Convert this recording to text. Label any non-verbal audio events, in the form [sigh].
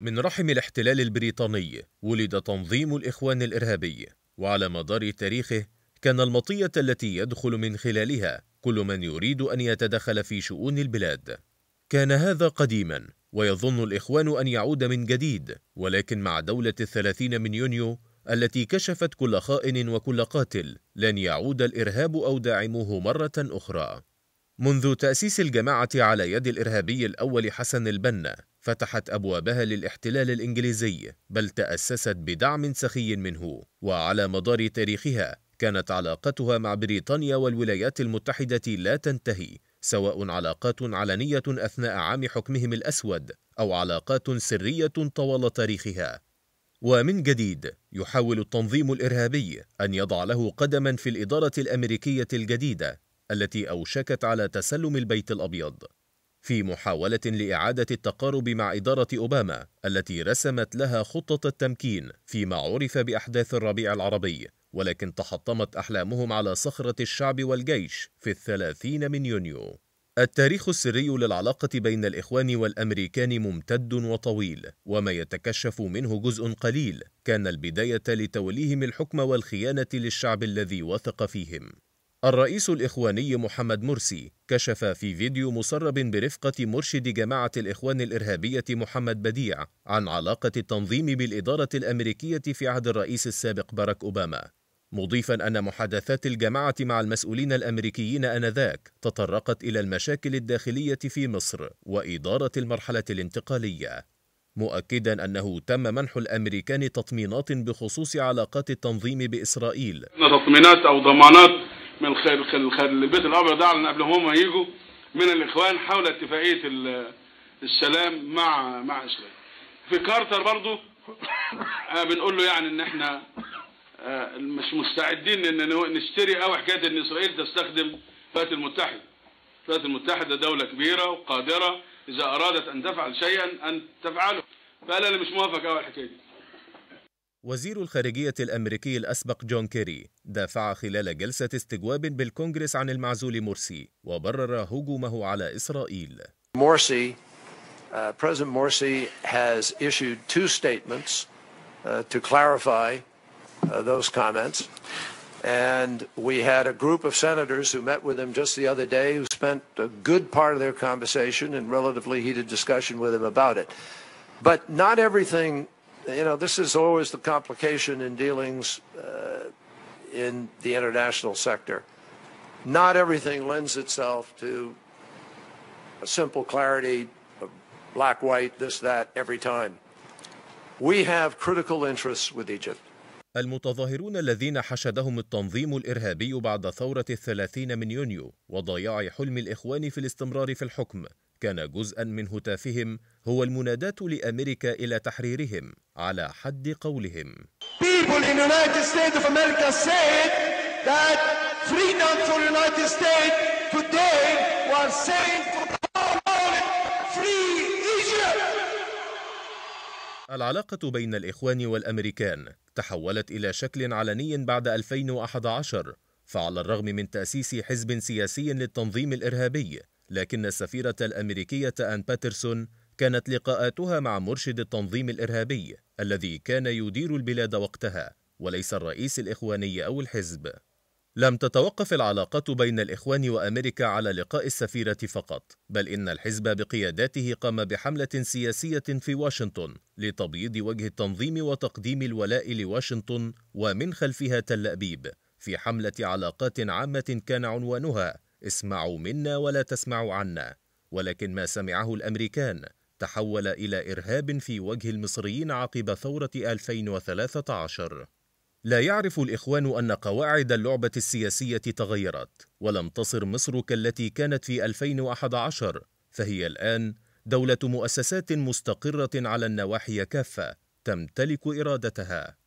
من رحم الاحتلال البريطاني ولد تنظيم الإخوان الإرهابي وعلى مدار تاريخه كان المطية التي يدخل من خلالها كل من يريد أن يتدخل في شؤون البلاد كان هذا قديما ويظن الإخوان أن يعود من جديد ولكن مع دولة الثلاثين من يونيو التي كشفت كل خائن وكل قاتل لن يعود الإرهاب أو داعموه مرة أخرى منذ تأسيس الجماعة على يد الإرهابي الأول حسن البنا فتحت أبوابها للاحتلال الإنجليزي بل تأسست بدعم سخي منه وعلى مدار تاريخها كانت علاقتها مع بريطانيا والولايات المتحدة لا تنتهي سواء علاقات علنية أثناء عام حكمهم الأسود أو علاقات سرية طوال تاريخها ومن جديد يحاول التنظيم الإرهابي أن يضع له قدما في الإدارة الأمريكية الجديدة التي أوشكت على تسلم البيت الأبيض في محاولة لإعادة التقارب مع إدارة أوباما التي رسمت لها خطة التمكين فيما عرف بأحداث الربيع العربي ولكن تحطمت أحلامهم على صخرة الشعب والجيش في الثلاثين من يونيو التاريخ السري للعلاقة بين الإخوان والأمريكان ممتد وطويل وما يتكشف منه جزء قليل كان البداية لتوليهم الحكم والخيانة للشعب الذي وثق فيهم الرئيس الإخواني محمد مرسي كشف في فيديو مسرب برفقة مرشد جماعة الإخوان الإرهابية محمد بديع عن علاقة التنظيم بالإدارة الأمريكية في عهد الرئيس السابق باراك أوباما مضيفا أن محادثات الجماعة مع المسؤولين الأمريكيين آنذاك تطرقت إلى المشاكل الداخلية في مصر وإدارة المرحلة الانتقالية مؤكدا أنه تم منح الأمريكان تطمينات بخصوص علاقات التنظيم بإسرائيل تطمينات أو ضمانات من البيت الابيض اعلن قبل هم يجوا من الاخوان حول اتفاقيه السلام مع مع اسرائيل في كارتر برضو [laughs] آه، بنقول له يعني ان احنا آه، مش مستعدين ان نشتري او حكايه ان اسرائيل تستخدم الولايات المتحده الولايات المتحده دوله كبيره وقادره اذا ارادت ان تفعل شيئا ان تفعله فقال انا مش موافق قوي الحكايه دي وزير الخارجية الأمريكي الأسبق جون كيري دافع خلال جلسة استجواب بالكونغرس عن المعزول مرسي وبرر هجومه على إسرائيل Morsi, uh, President Morsi has issued two statements to clarify those comments. And we had a group of senators who met with him just the other day who spent a good part of their conversation and relatively heated discussion with him about it. But not everything you know, this is always the complication in dealings uh, in the international sector. Not everything lends itself to a simple clarity of black, white, this, that, every time. We have critical interests with Egypt. المتظاهرون الذين حشدهم التنظيم الإرهابي بعد ثورة الثلاثين من يونيو وضياع حلم الإخوان في الاستمرار في الحكم كان جزءا من هتافهم هو المنادات لأمريكا إلى تحريرهم على حد قولهم العلاقة بين الإخوان والأمريكان تحولت إلى شكل علني بعد 2011 فعلى الرغم من تأسيس حزب سياسي للتنظيم الإرهابي لكن السفيرة الأمريكية أن باترسون كانت لقاءاتها مع مرشد التنظيم الإرهابي الذي كان يدير البلاد وقتها وليس الرئيس الإخواني أو الحزب لم تتوقف العلاقة بين الإخوان وأمريكا على لقاء السفيرة فقط، بل إن الحزب بقياداته قام بحملة سياسية في واشنطن لتبييض وجه التنظيم وتقديم الولاء لواشنطن ومن خلفها تل أبيب، في حملة علاقات عامة كان عنوانها اسمعوا منا ولا تسمعوا عنا ولكن ما سمعه الأمريكان تحول إلى إرهاب في وجه المصريين عقب ثورة 2013 لا يعرف الإخوان أن قواعد اللعبة السياسية تغيرت ولم تصر مصر كالتي كانت في 2011 فهي الآن دولة مؤسسات مستقرة على النواحي كافة تمتلك إرادتها